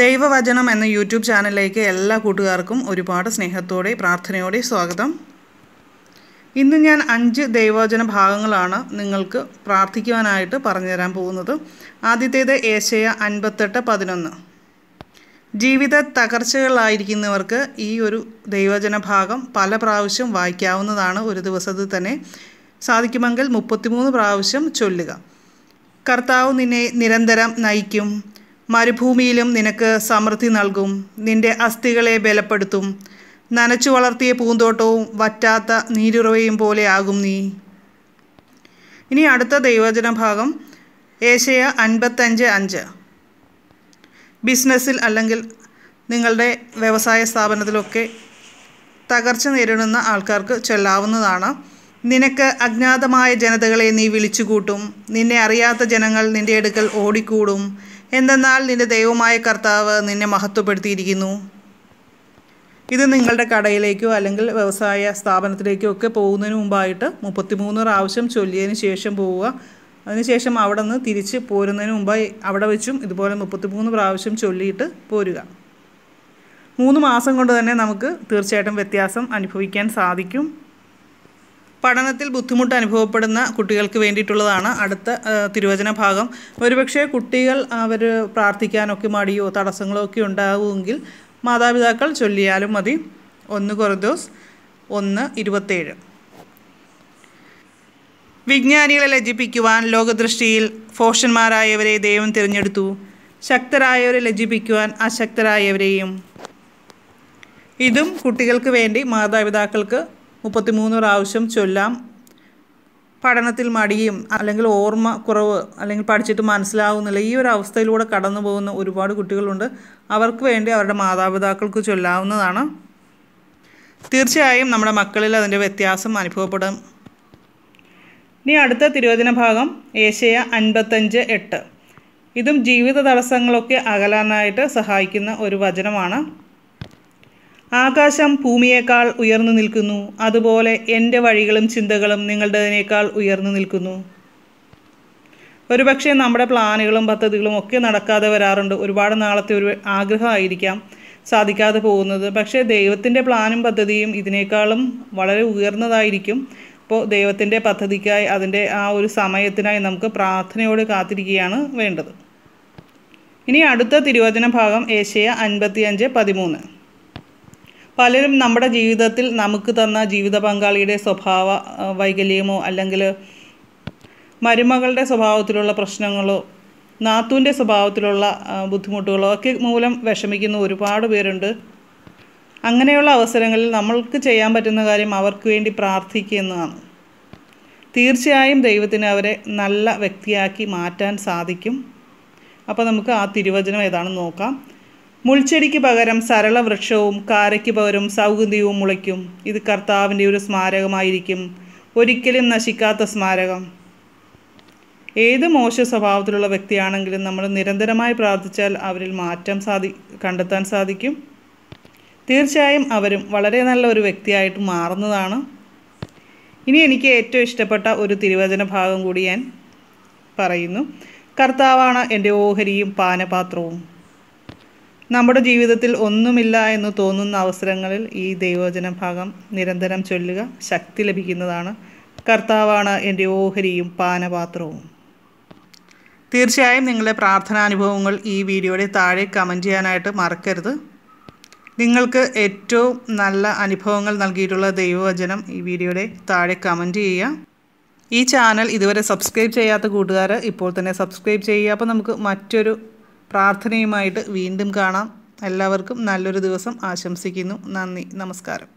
ദൈവവചനം എന്ന യൂട്യൂബ് ചാനലിലേക്ക് എല്ലാ കൂട്ടുകാർക്കും ഒരുപാട് സ്നേഹത്തോടെ പ്രാർത്ഥനയോടെ സ്വാഗതം ഇന്ന് ഞാൻ അഞ്ച് ദൈവവചന ഭാഗങ്ങളാണ് നിങ്ങൾക്ക് പ്രാർത്ഥിക്കുവാനായിട്ട് പറഞ്ഞുതരാൻ പോകുന്നത് ആദ്യത്തേത് ഏശയ അൻപത്തെട്ട് പതിനൊന്ന് ജീവിത തകർച്ചകളായിരിക്കുന്നവർക്ക് ഈ ഒരു ദൈവചന ഭാഗം പല പ്രാവശ്യം വായിക്കാവുന്നതാണ് ഒരു ദിവസത്തിൽ തന്നെ സാധിക്കുമെങ്കിൽ മുപ്പത്തിമൂന്ന് പ്രാവശ്യം ചൊല്ലുക കർത്താവ് നിന്നെ നിരന്തരം നയിക്കും മരുഭൂമിയിലും നിനക്ക് സമൃദ്ധി നൽകും നിന്റെ അസ്ഥികളെ ബലപ്പെടുത്തും നനച്ചു വളർത്തിയ പൂന്തോട്ടവും വറ്റാത്ത നീരുറവയും പോലെ ആകും നീ ഇനി അടുത്ത ദൈവചന ഭാഗം ഏഷ്യ അൻപത്തഞ്ച് അഞ്ച് ബിസിനസ്സിൽ അല്ലെങ്കിൽ നിങ്ങളുടെ വ്യവസായ സ്ഥാപനത്തിലൊക്കെ തകർച്ച നേരിടുന്ന ആൾക്കാർക്ക് ചൊല്ലാവുന്നതാണ് നിനക്ക് അജ്ഞാതമായ ജനതകളെ നീ വിളിച്ചുകൂട്ടും നിന്നെ അറിയാത്ത ജനങ്ങൾ നിന്റെ അടുക്കൽ ഓടിക്കൂടും എന്തെന്നാൽ നിൻ്റെ ദൈവമായ കർത്താവ് നിന്നെ മഹത്വപ്പെടുത്തിയിരിക്കുന്നു ഇത് നിങ്ങളുടെ കടയിലേക്കോ അല്ലെങ്കിൽ വ്യവസായ സ്ഥാപനത്തിലേക്കോ ഒക്കെ പോകുന്നതിന് മുമ്പായിട്ട് മുപ്പത്തിമൂന്ന് പ്രാവശ്യം ചൊല്ലിയതിന് ശേഷം പോവുക അതിനുശേഷം അവിടെ നിന്ന് തിരിച്ച് പോരുന്നതിന് മുമ്പായി അവിടെ വെച്ചും ഇതുപോലെ മുപ്പത്തിമൂന്ന് പ്രാവശ്യം ചൊല്ലിയിട്ട് പോരുക മൂന്ന് മാസം കൊണ്ട് തന്നെ നമുക്ക് തീർച്ചയായിട്ടും വ്യത്യാസം അനുഭവിക്കാൻ സാധിക്കും പഠനത്തിൽ ബുദ്ധിമുട്ട് അനുഭവപ്പെടുന്ന കുട്ടികൾക്ക് വേണ്ടിയിട്ടുള്ളതാണ് അടുത്ത തിരുവചന ഭാഗം ഒരുപക്ഷെ കുട്ടികൾ അവർ പ്രാർത്ഥിക്കാനൊക്കെ മടിയോ തടസ്സങ്ങളോ ഒക്കെ ഉണ്ടാകുമെങ്കിൽ മാതാപിതാക്കൾ ചൊല്ലിയാലും മതി ഒന്ന് കൊറദോസ് ഒന്ന് ഇരുപത്തേഴ് വിജ്ഞാനികളെ ലജിപ്പിക്കുവാൻ ലോകദൃഷ്ടിയിൽ ഫോഷന്മാരായവരെ ദൈവം തിരഞ്ഞെടുത്തു ശക്തരായവരെ ലജിപ്പിക്കുവാൻ അശക്തരായവരെയും ഇതും കുട്ടികൾക്ക് വേണ്ടി മാതാപിതാക്കൾക്ക് മുപ്പത്തിമൂന്ന് പ്രാവശ്യം ചൊല്ലാം പഠനത്തിൽ മടിയും അല്ലെങ്കിൽ ഓർമ്മ കുറവ് അല്ലെങ്കിൽ പഠിച്ചിട്ട് മനസ്സിലാവുന്നില്ല ഈ ഒരു അവസ്ഥയിലൂടെ കടന്നു പോകുന്ന ഒരുപാട് കുട്ടികളുണ്ട് അവർക്ക് വേണ്ടി അവരുടെ മാതാപിതാക്കൾക്ക് ചൊല്ലാവുന്നതാണ് തീർച്ചയായും നമ്മുടെ മക്കളിൽ അതിൻ്റെ വ്യത്യാസം അനുഭവപ്പെടും ഇനി അടുത്ത തിരുവചന ഭാഗം ഏഷ്യ അൻപത്തഞ്ച് എട്ട് ഇതും ജീവിത തടസ്സങ്ങളൊക്കെ അകലാനായിട്ട് സഹായിക്കുന്ന ഒരു വചനമാണ് ആകാശം ഭൂമിയേക്കാൾ ഉയർന്നു നിൽക്കുന്നു അതുപോലെ എൻ്റെ വഴികളും ചിന്തകളും നിങ്ങളുടേതിനേക്കാൾ ഉയർന്നു നിൽക്കുന്നു ഒരുപക്ഷെ നമ്മുടെ പ്ലാനുകളും പദ്ധതികളും ഒക്കെ നടക്കാതെ വരാറുണ്ട് ഒരുപാട് നാളത്തെ ഒരു ആഗ്രഹമായിരിക്കാം സാധിക്കാതെ പോകുന്നത് പക്ഷേ ദൈവത്തിൻ്റെ പ്ലാനും പദ്ധതിയും ഇതിനേക്കാളും വളരെ ഉയർന്നതായിരിക്കും അപ്പോൾ ദൈവത്തിൻ്റെ പദ്ധതിക്കായി അതിൻ്റെ ആ ഒരു സമയത്തിനായി നമുക്ക് പ്രാർത്ഥനയോട് കാത്തിരിക്കുകയാണ് വേണ്ടത് ഇനി അടുത്ത തിരുവചന ഭാഗം ഏഷ്യ അഞ്ച് പതിമൂന്ന് പലരും നമ്മുടെ ജീവിതത്തിൽ നമുക്ക് തന്ന ജീവിത പങ്കാളിയുടെ സ്വഭാവ വൈകല്യമോ അല്ലെങ്കിൽ മരുമകളുടെ സ്വഭാവത്തിലുള്ള പ്രശ്നങ്ങളോ നാത്തൂൻ്റെ സ്വഭാവത്തിലുള്ള ബുദ്ധിമുട്ടുകളോ ഒക്കെ മൂലം വിഷമിക്കുന്ന ഒരുപാട് പേരുണ്ട് അങ്ങനെയുള്ള അവസരങ്ങളിൽ നമ്മൾക്ക് ചെയ്യാൻ പറ്റുന്ന കാര്യം അവർക്ക് വേണ്ടി പ്രാർത്ഥിക്കുക എന്നതാണ് തീർച്ചയായും ദൈവത്തിന് അവരെ നല്ല വ്യക്തിയാക്കി മാറ്റാൻ സാധിക്കും അപ്പോൾ നമുക്ക് ആ തിരുവചനം ഏതാണെന്ന് നോക്കാം മുൾച്ചെടിക്ക് പകരം സരള വൃക്ഷവും കാരയ്ക്ക് പകരം സൗഗന്ധ്യവും മുളയ്ക്കും ഇത് കർത്താവിൻ്റെ ഒരു സ്മാരകമായിരിക്കും ഒരിക്കലും നശിക്കാത്ത സ്മാരകം ഏത് മോശ സ്വഭാവത്തിലുള്ള വ്യക്തിയാണെങ്കിലും നമ്മൾ നിരന്തരമായി പ്രാർത്ഥിച്ചാൽ അവരിൽ മാറ്റം സാധി കണ്ടെത്താൻ സാധിക്കും തീർച്ചയായും അവരും വളരെ നല്ല ഒരു വ്യക്തിയായിട്ട് മാറുന്നതാണ് ഇനി എനിക്ക് ഏറ്റവും ഇഷ്ടപ്പെട്ട ഒരു തിരുവചന ഭാഗം കൂടി ഞാൻ പറയുന്നു കർത്താവാണ് എൻ്റെ ഓഹരിയും പാനപാത്രവും നമ്മുടെ ജീവിതത്തിൽ ഒന്നുമില്ല എന്ന് തോന്നുന്ന അവസരങ്ങളിൽ ഈ ദൈവവചന ഭാഗം നിരന്തരം ചൊല്ലുക ശക്തി ലഭിക്കുന്നതാണ് കർത്താവാണ് എൻ്റെ ഓഹരിയും പാനപാത്രവും തീർച്ചയായും നിങ്ങളുടെ പ്രാർത്ഥനാനുഭവങ്ങൾ ഈ വീഡിയോയുടെ താഴെ കമൻറ്റ് ചെയ്യാനായിട്ട് മറക്കരുത് നിങ്ങൾക്ക് ഏറ്റവും നല്ല അനുഭവങ്ങൾ നൽകിയിട്ടുള്ള ദൈവവചനം ഈ വീഡിയോയുടെ താഴെ കമൻറ്റ് ചെയ്യുക ഈ ചാനൽ ഇതുവരെ സബ്സ്ക്രൈബ് ചെയ്യാത്ത കൂട്ടുകാർ ഇപ്പോൾ തന്നെ സബ്സ്ക്രൈബ് ചെയ്യുക അപ്പോൾ നമുക്ക് മറ്റൊരു പ്രാർത്ഥനയുമായിട്ട് വീണ്ടും കാണാം എല്ലാവർക്കും നല്ലൊരു ദിവസം ആശംസിക്കുന്നു നന്ദി നമസ്കാരം